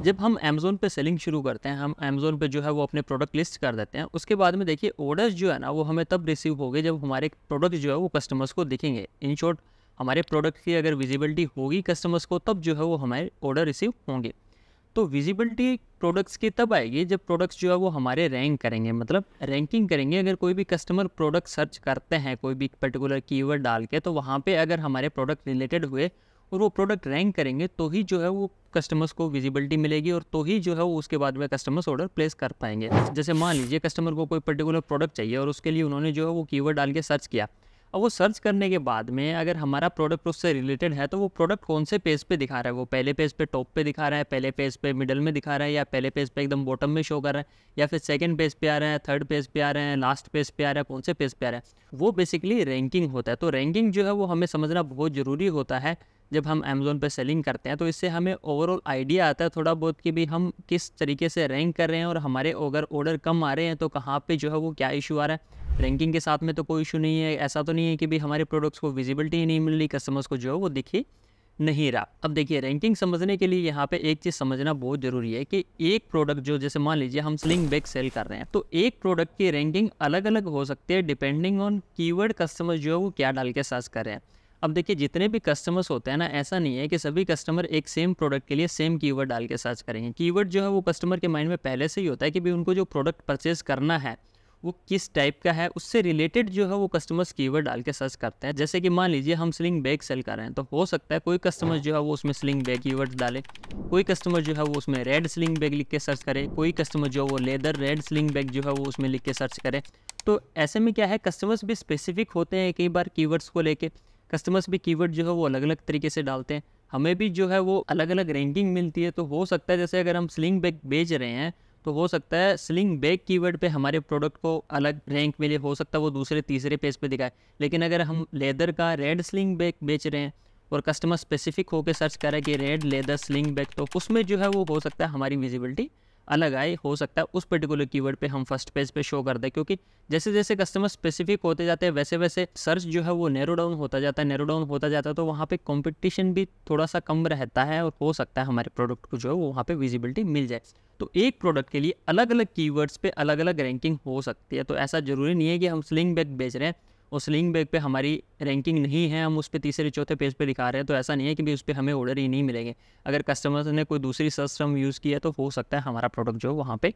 हाँ। जब हम अमेज़ोन पे सेलिंग शुरू करते हैं हम अमेज़ोन पे जो है वो अपने प्रोडक्ट लिस्ट कर देते हैं उसके बाद में देखिए ऑर्डर्स जो है ना वो हमें तब रिसीव गए जब हमारे प्रोडक्ट जो है वो कस्टमर्स को दिखेंगे इन शॉर्ट हमारे प्रोडक्ट की अगर विजिबिलिटी होगी कस्टमर्स को तब जो है वो हमारे ऑर्डर रिसीव होंगे तो विजिबिलिटी प्रोडक्ट्स की तब आएगी जब प्रोडक्ट्स जो है वो हमारे रैंक करेंगे मतलब रैंकिंग करेंगे अगर कोई भी कस्टमर प्रोडक्ट सर्च करते हैं कोई भी पर्टिकुलर कीवर्ड डाल के तो वहाँ पे अगर हमारे प्रोडक्ट रिलेटेड हुए और वो प्रोडक्ट रैंक करेंगे तो ही जो है वो कस्टमर्स को विजिबिलिटी मिलेगी और तो ही जो है वो उसके बाद में कस्टमर्स ऑर्डर प्लेस कर पाएंगे जैसे मान लीजिए कस्टमर को कोई पर्टिकुलर प्रोडक्ट चाहिए और उसके लिए उन्होंने जो है वो कीवर्ड डाल के सर्च किया अब वो सर्च करने के बाद में अगर हमारा प्रोडक्ट उससे रिलेटेड है तो वो प्रोडक्ट कौन से पेज पे दिखा रहा है वो पहले पेज पे टॉप पे दिखा रहा है पहले पेज पे मिडल में दिखा रहा है या पहले पेज पे एकदम बॉटम में शो कर रहा है या फिर सेकंड पेज पे आ रहा है थर्ड पेज पे आ रहे हैं लास्ट पेज पे आ रहा है कौन से पेज पे आ रहा है वो बेसिकली रैंकिंग होता है तो रैंकिंग जो है वो हमें समझना बहुत ज़रूरी होता है जब हम अमेज़ोन पर सेलिंग करते हैं तो इससे हमें ओवरऑल आइडिया आता है थोड़ा बहुत कि भी हम किस तरीके से रैंक कर रहे हैं और हमारे अगर ऑर्डर कम आ रहे हैं तो कहाँ पे जो है वो क्या इशू आ रहा है रैंकिंग के साथ में तो कोई इशू नहीं है ऐसा तो नहीं है कि भी हमारे प्रोडक्ट्स को विजिबिलिटी नहीं मिल रही कस्टमर्स को जो है वो दिखी नहीं रहा अब देखिए रैंकिंग समझने के लिए यहाँ पे एक चीज़ समझना बहुत ज़रूरी है कि एक प्रोडक्ट जो जैसे मान लीजिए हम स्लिंग बैग सेल कर रहे हैं तो एक प्रोडक्ट की रैंकिंग अलग अलग हो सकती है डिपेंडिंग ऑन कीवर्ड कस्टमर जो है वो क्या डाल के सर्च कर रहे हैं अब देखिए जितने भी कस्टमर्स होते हैं ना ऐसा नहीं है कि सभी कस्टमर एक सेम प्रोडक्ट के लिए सेम कीवर्ड डाल के सर्च करेंगे कीवर्ड जो है वो कस्टमर के माइंड में पहले से ही होता है कि भी उनको जो प्रोडक्ट परचेज करना है वो किस टाइप का है उससे रिलेटेड जो है वो कस्टमर्स कीवर्ड डाल के सर्च करते हैं जैसे कि मान लीजिए हम स्लिंग बैग सेल कर रहे हैं तो हो सकता है कोई कस्टमर जो है वो उसमें स्लिंग बैग कीवर्ड डाले कोई कस्टमर जो है वो उसमें रेड स्लिंग बैग लिख के सर्च करे कोई कस्टमर जो है वो लेदर रेड स्लिंग बैग जो है वो उसमें लिख के सर्च करे तो ऐसे में क्या है कस्टमर्स भी स्पेसिफिक होते हैं कई बार कीवर्ड्स को लेकर कस्टमर्स भी कीवर्ड जो है वो अलग अलग तरीके से डालते हैं हमें भी जो है वो अलग अलग रैंकिंग मिलती है तो हो सकता है जैसे अगर हम स्लिंग बैग बेच रहे हैं तो हो सकता है स्लिंग बैग कीवर्ड पे हमारे प्रोडक्ट को अलग रैंक मिले हो सकता है वो दूसरे तीसरे पेज पे दिखाए लेकिन अगर हम लेदर का रेड स्लिंग बैग बेच रहे हैं और कस्टमर स्पेसिफिक होकर सर्च करें कि रेड लेदर स्लिंग बैग तो उसमें जो है वो हो सकता है हमारी विजिबिलिटी अलग आए हो सकता है उस पर्टिकुलर कीवर्ड पे हम फर्स्ट पेज पे शो कर दें क्योंकि जैसे जैसे कस्टमर स्पेसिफिक होते जाते हैं वैसे वैसे सर्च जो है वो नैरो डाउन होता जाता है नैरो डाउन होता जाता है तो वहाँ पर कॉम्पिटिशन भी थोड़ा सा कम रहता है और हो सकता है हमारे प्रोडक्ट को जो है वो वहाँ पर विजिबिलिटी मिल जाए तो एक प्रोडक्ट के लिए अलग अलग कीवर्ड्स पे अलग अलग रैंकिंग हो सकती है तो ऐसा ज़रूरी नहीं है कि हम स्लिंग बैग बेच रहे हैं और स्लिंग बैग पे हमारी रैंकिंग नहीं है हम उस पर तीसरे चौथे पेज पे दिखा रहे हैं तो ऐसा नहीं है कि भी उस पर हमें ऑर्डर ही नहीं मिलेंगे अगर कस्टमर्स ने कोई दूसरी सर्च हम यूज़ किया तो हो सकता है हमारा प्रोडक्ट जो है वहाँ पर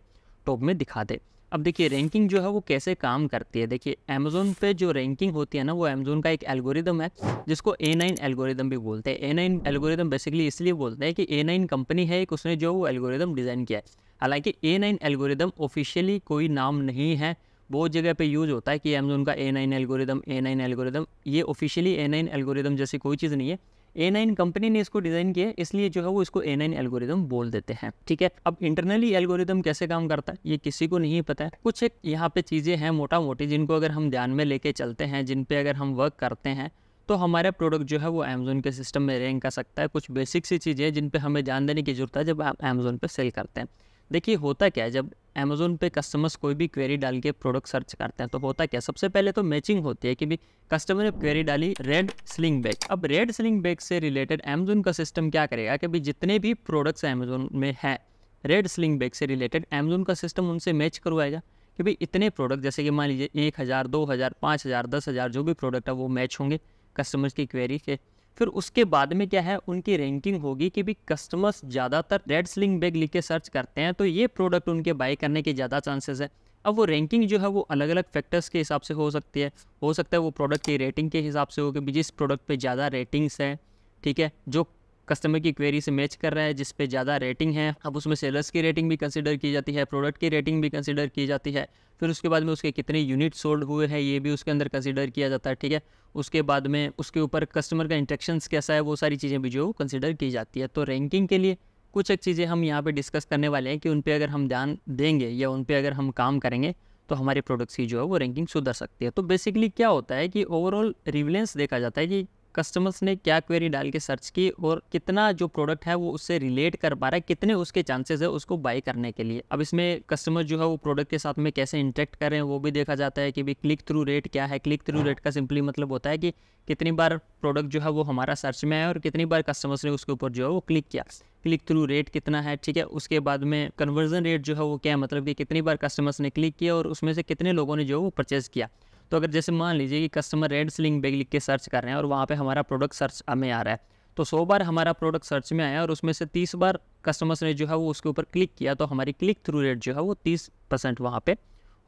टॉप में दिखा दे अब देखिए रैंकिंग जो है वो कैसे काम करती है देखिए अमेजोन पे जो रैंकिंग होती है ना वो अमेजोन का एक एल्गोरिदम है जिसको ए नाइन एल्गोरिदम भी बोलते हैं ए नाइन एल्गोरिदम बेसिकली इसलिए बोलते हैं कि ए नाइन कंपनी है एक उसने जो वो एल्गोरिदम डिज़ाइन किया है हालांकि ए नाइन एल्गोरिदम ऑफिशियली कोई नाम नहीं है बहुत जगह पे यूज़ होता है कि अमेजोन का A nine algorithm A nine algorithm ये ऑफिशियली ए नाइन एलगोरिदम जैसी कोई चीज़ नहीं है ए नाइन कंपनी ने इसको डिज़ाइन किया है इसलिए जो है वो इसको ए नाइन एल्गोरिदम बोल देते हैं ठीक है अब इंटरनली एलगोरिदम कैसे काम करता है ये किसी को नहीं पता है कुछ एक यहाँ पे चीज़ें हैं मोटा मोटी जिनको अगर हम ध्यान में लेके चलते हैं जिन पे अगर हम वर्क करते हैं तो हमारा प्रोडक्ट जो है वो अमेजोन के सिस्टम में रैंक कर सकता है कुछ बेसिक सी चीज़ें जिन पर हमें ध्यान देने की जरूरत है जब आप अमेजोन पर सेल करते हैं देखिए होता क्या है जब अमेज़ोन पे कस्टमर्स कोई भी क्वेरी डाल के प्रोडक्ट सर्च करते हैं तो होता क्या सबसे पहले तो मैचिंग होती है कि भी कस्टमर ने क्वेरी डाली रेड स्लिंग बैग अब रेड स्लिंग बैग से रिलेटेड अमेज़ोन का सिस्टम क्या करेगा कि भाई जितने भी प्रोडक्ट्स अमेज़ोन में हैं रेड स्लिंग बैग से रिलेटेड अमेज़ोन का सिस्टम उनसे मैच करवाएगा कि भाई इतने प्रोडक्ट जैसे कि मान लीजिए एक हज़ार दो हज़ार पाँच हज़ार दस हज़ार जो भी प्रोडक्ट है वो मैच होंगे कस्टमर्स की क्वेरी के फिर उसके बाद में क्या है उनकी रैंकिंग होगी कि भी कस्टमर्स ज़्यादातर रेड स्लिंग बैग लिख के सर्च करते हैं तो ये प्रोडक्ट उनके बाई करने के ज़्यादा चांसेस है अब वो रैंकिंग जो है वो अलग अलग फैक्टर्स के हिसाब से हो सकती है हो सकता है वो प्रोडक्ट की रेटिंग के हिसाब से हो कि जिस प्रोडक्ट पर ज़्यादा रेटिंग्स हैं ठीक है जो कस्टमर की क्वेरी से मैच कर रहा है जिस पे ज़्यादा रेटिंग है अब उसमें सेलर्स की रेटिंग भी कंसिडर की जाती है प्रोडक्ट की रेटिंग भी कंसिडर की जाती है फिर उसके बाद में उसके कितने यूनिट सोल्ड हुए हैं ये भी उसके अंदर कंसिडर किया जाता है ठीक है उसके बाद में उसके ऊपर कस्टमर का इंट्रेक्शन कैसा है वो सारी चीज़ें भी जो कंसिडर की जाती है तो रैंकिंग के लिए कुछ एक चीज़ें हम यहाँ पर डिस्कस करने वाले हैं कि उन पर अगर हम ध्यान देंगे या उन पर अगर हम काम करेंगे तो हमारे प्रोडक्ट्स की जो है वो रैंकिंग सुधर सकती है तो बेसिकली क्या होता है कि ओवरऑल रिविलेंस देखा जाता है कि कस्टमर्स ने क्या क्वेरी डाल के सर्च की और कितना जो प्रोडक्ट है वो उससे रिलेट कर पा रहा है कितने उसके चांसेस है उसको बाय करने के लिए अब इसमें कस्टमर जो है वो प्रोडक्ट के साथ में कैसे इंटरेक्ट कर रहे हैं वो भी देखा जाता है कि भाई क्लिक थ्रू रेट क्या है क्लिक थ्रू रेट का सिंपली मतलब होता है कि कितनी बार प्रोडक्ट जो है वो हमारा सर्च में है और कितनी बार कस्टमर्स ने उसके ऊपर जो है वो क्लिक किया क्लिक थ्रू रेट कितना है ठीक है उसके बाद में कन्वर्जन रेट जो है वो क्या है मतलब कि कितनी बार कस्टमर्स ने क्लिक किया और उसमें से कितने लोगों ने जो है वो परचेज़ किया तो अगर जैसे मान लीजिए कि कस्टमर रेड स्लिंग बैग लिख के सर्च कर रहे हैं और वहाँ पर हमारा प्रोडक्ट सर्च हमें आ रहा है तो सौ बार हमारा प्रोडक्ट सर्च में आया और उसमें से तीस बार कस्टमर्स ने जो है वो उसके ऊपर क्लिक किया तो हमारी क्लिक थ्रू रेट जो है वो तीस परसेंट वहाँ पर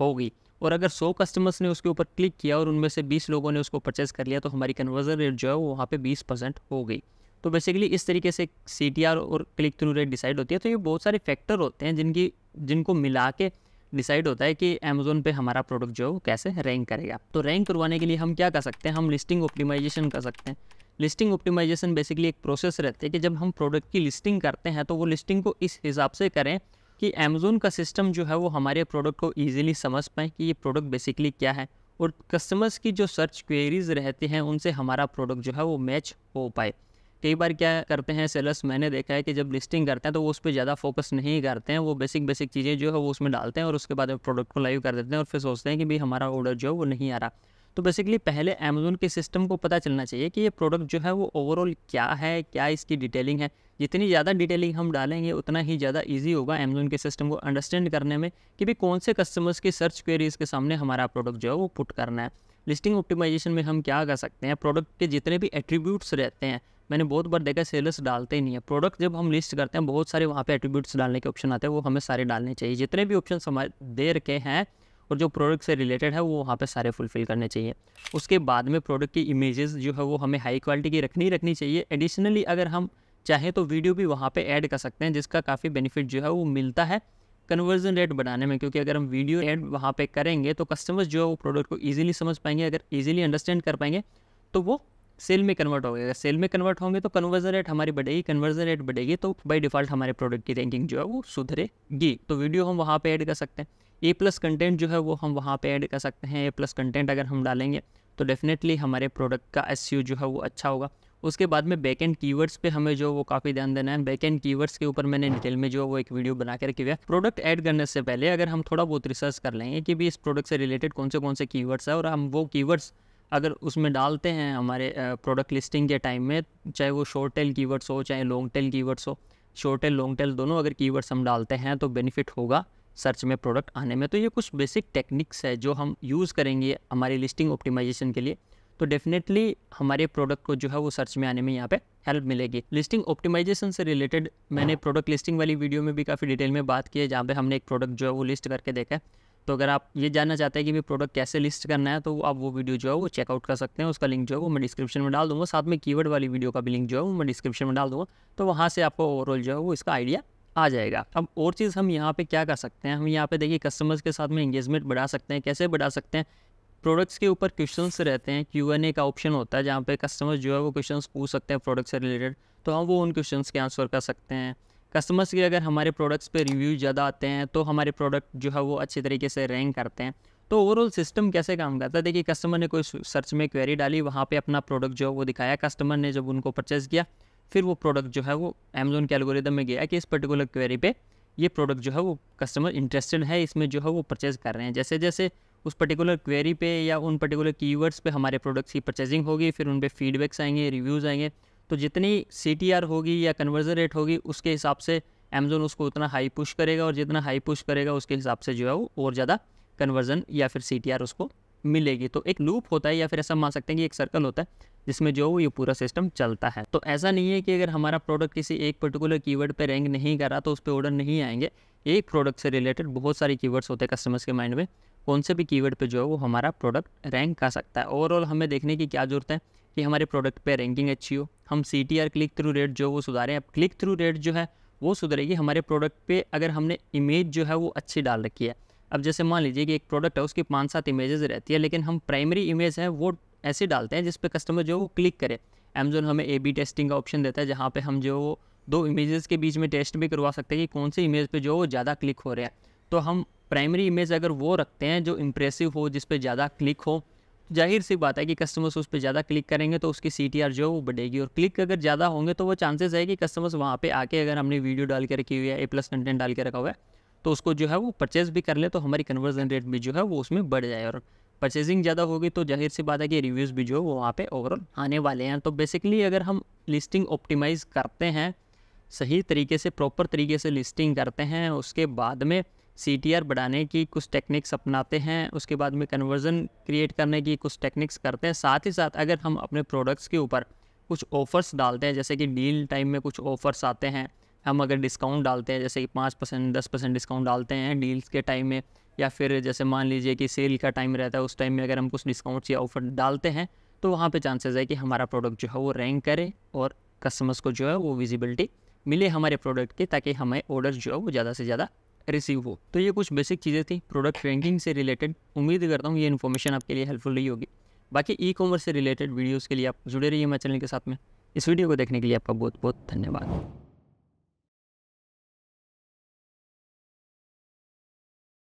होगी और अगर सौ कस्टमर्स ने उसके ऊपर क्लिक किया और उनमें से बीस लोगों ने उसको परचेस कर लिया तो हमारी कन्वर्जन रेट जो है वो वहाँ पर बीस परसेंट हो गई तो बेसिकली इस तरीके से सी और क्लिक थ्रू रेट डिसाइड होती है तो ये बहुत सारे फैक्टर होते हैं जिनकी जिनको मिला के डिसाइड होता है कि अमेजोन पे हमारा प्रोडक्ट जो है वो कैसे रैंक करेगा तो रैंक करवाने के लिए हम क्या कर सकते हैं हम लिस्टिंग ऑप्टिमाइजेशन कर सकते हैं लिस्टिंग ऑप्टिमाइजेशन बेसिकली एक प्रोसेस रहती है कि जब हम प्रोडक्ट की लिस्टिंग करते हैं तो वो लिस्टिंग को इस हिसाब से करें कि अमेजोन का सिस्टम जो है वो हमारे प्रोडक्ट को ईजिली समझ पाएँ कि ये प्रोडक्ट बेसिकली क्या है और कस्टमर्स की जो सर्च क्वेरीज रहती हैं उनसे हमारा प्रोडक्ट जो है वो मैच हो पाए कई बार क्या करते हैं सेलर्स मैंने देखा है कि जब लिस्टिंग करते हैं तो वो उस पर ज़्यादा फोकस नहीं करते हैं वो बेसिक बेसिक चीज़ें जो है वो उसमें डालते हैं और उसके बाद प्रोडक्ट को लाइव कर देते हैं और फिर सोचते हैं कि भाई हमारा ऑर्डर जो है वो नहीं आ रहा तो बेसिकली पहले अमेजोन के सिस्टम को पता चलना चाहिए कि ये प्रोडक्ट जो है वो ओवरऑल क्या है क्या इसकी डिटेलिंग है जितनी ज़्यादा डिटेलिंग हम डालेंगे उतना ही ज़्यादा इजी होगा अमेजोन के सिस्टम को अंडरस्टैंड करने में कि भाई कौन से कस्टमर्स की सर्च क्वेरीज के सामने हमारा प्रोडक्ट जो है वो पुट करना है लिस्टिंग ऑप्टिमाइजेशन में हम क्या कर सकते हैं प्रोडक्ट के जितने भी एट्रीब्यूट्स रहते हैं मैंने बहुत बार देखा सेलर्स डालते ही नहीं है प्रोडक्ट जब हम लिस्ट करते हैं बहुत सारे वहाँ पे एट्रीब्यूट्स डालने के ऑप्शन आते हैं वो हमें सारे डालने चाहिए जितने भी ऑप्शन हमारे दे रखे हैं और जो प्रोडक्ट से रिलेटेड है वो वहाँ पे सारे फुलफिल करने चाहिए उसके बाद में प्रोडक्ट की इमेजेस जो है वो हमें हाई क्वालिटी की रखनी रखनी चाहिए एडिशनली अगर हम चाहें तो वीडियो भी वहाँ पर ऐड कर सकते हैं जिसका काफ़ी बेनिफिट जो है वो मिलता है कन्वर्जन रेट बढ़ाने में क्योंकि अगर हम वीडियो एड वहाँ पे करेंगे तो कस्टमर्स जो है वो प्रोडक्ट को ईजिली समझ पाएंगे अगर ईजिली अंडरस्टैंड कर पाएंगे तो वो सेल में कन्वर्ट हो अगर सेल में कन्वर्ट होंगे तो कन्वर्जन रेट हमारी बढ़ेगी कन्वर्जन रेट बढ़ेगी तो बाई डिफ़ॉल्ट हमारे प्रोडक्ट की रैंकिंग जो है वो सुधरेगी तो वीडियो हम वहाँ पर ऐड कर सकते हैं ए प्लस कंटेंट जो है वो हम वहाँ पर ऐड कर सकते हैं ए प्लस कंटेंट अगर हम डालेंगे तो डेफिनेटली हमारे प्रोडक्ट का एस e जो है वो अच्छा होगा उसके बाद में बैक एंड कीवर्ड्स पे हमें जो वो काफ़ी ध्यान देना है बैक एंड कीवर्ड्स के ऊपर मैंने डिटेल में जो वो एक वीडियो बना के रखी हुआ है प्रोडक्ट ऐड करने से पहले अगर हम थोड़ा बहुत रिसर्च कर लेंगे कि भी इस प्रोडक्ट से रिलेटेड कौन से कौन से कीवर्ड्स है और हम वो कीवर्ड्स अगर उसमें डालते हैं हमारे प्रोडक्ट लिस्टिंग के टाइम में चाहे वो शॉर्ट टेल कीवर्ड्स हो चाहे लॉन्ग टेल कीवर्ड्स हो शॉर्ट टेल लॉन्ग टेल दोनों अगर कीवर्ड्स हम डालते हैं तो बेनिफिट होगा सर्च में प्रोडक्ट आने में तो ये कुछ बेसिक टेक्निक्स है जो हम यूज़ करेंगे हमारी लिस्टिंग ऑप्टिमाइजेशन के लिए तो डेफिनेटली हमारे प्रोडक्ट को जो है वो सर्च में आने में यहाँ पे हेल्प मिलेगी लिस्टिंग ऑप्टिमाइजेशन से रिलेटेड मैंने प्रोडक्ट लिस्टिंग वाली वीडियो में भी काफ़ी डिटेल में बात की है जहाँ पे हमने एक प्रोडक्ट जो है वो लिस्ट करके देखा है तो अगर आप ये जानना चाहते हैं कि मैं प्रोडक्ट कैसे लिस्ट करना है तो आप वो वीडियो जो है वो चेकआउट कर सकते हैं उसका लिंक जो है वो मैं डिस्क्रिप्शन में डाल दूँगा साथ में कीवर्ड वाली वीडियो का भी लिंक जो है वो मैं डिस्क्रिप्शन में डाल दूँगा तो वहाँ से आपको ओवरऑल जो है वो इसका आइडिया आ जाएगा अब और चीज़ हम यहाँ पर क्या कर सकते हैं हम यहाँ पे देखिए कस्टमर्स के साथ में इंगेजमेंट बढ़ा सकते हैं कैसे बढ़ा सकते हैं प्रोडक्ट्स के ऊपर क्वेश्चंस रहते हैं क्यू एन ए का ऑप्शन होता है जहाँ पे कस्टमर जो है वो क्वेश्चंस पूछ सकते हैं प्रोडक्ट से रिलेटेड तो हम वो उन क्वेश्चंस के आंसर कर सकते हैं कस्टमर्स के अगर हमारे प्रोडक्ट्स पे रिव्यू ज़्यादा आते हैं तो हमारे प्रोडक्ट जो है वो अच्छे तरीके से रैंक करते हैं तो ओवरऑल सिस्टम कैसे काम करता है देखिए कस्टमर ने कोई सर्च में क्वेरी डाली वहाँ पे अपना प्रोडक्ट जो है वो दिखाया कस्टमर ने जब उनको परचेज़ किया फिर वो प्रोडक्ट जो है वो अमेजोन के एलगोरिदम में गया कि इस पर्टिकुलर क्वेरी पे ये प्रोडक्ट जो है वो कस्टमर इंटरेस्टेड है इसमें जो है वो परचेज़ कर रहे हैं जैसे जैसे उस पर्टिकुलर क्वेरी पे या उन पर्टिकुलर कीवर्ड्स पे हमारे प्रोडक्ट्स की परचेजिंग होगी फिर उन पर फीडबैक्स आएंगे रिव्यूज़ आएंगे तो जितनी सी होगी या कन्वर्जन रेट होगी उसके हिसाब से अमेजोन उसको उतना हाई पुश करेगा और जितना हाई पुश करेगा उसके हिसाब से जो है वो और ज़्यादा कन्वर्जन या फिर सी उसको मिलेगी तो एक लूप होता है या फिर ऐसा मान सकते हैं कि एक सर्कल होता है जिसमें जो वो ये पूरा सिस्टम चलता है तो ऐसा नहीं है कि अगर हमारा प्रोडक्ट किसी एक पर्टिकुलर कीवर्ड पे रैंक नहीं कर रहा तो उस पर ऑर्डर नहीं आएंगे एक प्रोडक्ट से रिलेटेड बहुत सारे कीवर्ड्स होते हैं कस्टमर्स के माइंड में कौन से भी कीवर्ड पे जो है वो हमारा प्रोडक्ट रैंक कर सकता है ओवरऑल हमें देखने की क्या ज़रूरत है कि हमारे प्रोडक्ट पे रैंकिंग अच्छी हो हम C T R click through rate जो वो सुधारें अब क्लिक थ्रू रेट जो है वो सुधरेगी हमारे प्रोडक्ट पे अगर हमने इमेज जो है वो अच्छी डाल रखी है अब जैसे मान लीजिए कि एक प्रोडक्ट है उसकी पाँच सात इमेजेस रहती है लेकिन हम प्राइमरी इमेज है वो ऐसे डालते हैं जिस पर कस्टमर जो वो क्लिक करे अमेजोन हमें ए बी टेस्टिंग का ऑप्शन देता है जहाँ पर हम जो वो दो इमेजेस के बीच में टेस्ट भी करवा सकते हैं कि कौन से इमेज पर जो वो ज़्यादा क्लिक हो रहे हैं तो हम प्राइमरी इमेज अगर वो रखते हैं जो इम्प्रेसिव हो जिस पर ज़्यादा क्लिक हो जाहिर सी बात है कि कस्टमर्स उस पर ज़्यादा क्लिक करेंगे तो उसकी सी जो है वो बढ़ेगी और क्लिक अगर ज़्यादा होंगे तो वो चांसेस है कि कस्टमर्स वहाँ पर आके अगर हमने वीडियो डाल के रखी हुई है ए प्लस कंटेंट डाल के रखा हुआ है तो उसको जो है वो परचेज़ भी कर ले तो हमारी कन्वर्जन रेट भी जो है वो उसमें बढ़ जाए और परचेजिंग ज़्यादा होगी तो जाहिर सी बात है कि रिव्यूज़ भी जो है वो वहाँ पर ओवरऑल आने वाले हैं तो बेसिकली अगर हम लिस्टिंग ऑप्टिमाइज़ करते हैं सही तरीके से प्रॉपर तरीके से लिस्टिंग करते हैं उसके बाद में सी बढ़ाने की कुछ टेक्निक्स अपनाते हैं उसके बाद में कन्वर्जन क्रिएट करने की कुछ टेक्निक्स करते हैं साथ ही साथ अगर हम अपने प्रोडक्ट्स के ऊपर कुछ ऑफ़र्स डालते हैं जैसे कि डील टाइम में कुछ ऑफ़र्स आते हैं हम अगर डिस्काउंट डालते हैं जैसे कि पाँच परसेंट दस परसेंट डिस्काउंट डालते हैं डील्स के टाइम में या फिर जैसे मान लीजिए कि सेल का टाइम रहता है उस टाइम में अगर हम कुछ डिस्काउंट्स या ऑफ़र डालते हैं तो वहाँ पे चांसेस है कि हमारा प्रोडक्ट जो है वो रैंक करे और कस्टमर्स को जो है वो विजिबिलिटी मिले हमारे प्रोडक्ट की ताकि हमें ऑर्डर जो है वो ज़्यादा से ज़्यादा रिसीव हो तो ये कुछ बेसिक चीज़ें थी प्रोडक्ट रैंकिंग से रिलेटेड उम्मीद करता हूँ ये इन्फॉर्मेशन आपके लिए हेल्पफुल रही होगी बाकी ई कॉमर्स से रिलेटेड वीडियोज़ के लिए आप जुड़े रहिए हमारे चैनल के साथ में इस वीडियो को देखने के लिए आपका बहुत बहुत धन्यवाद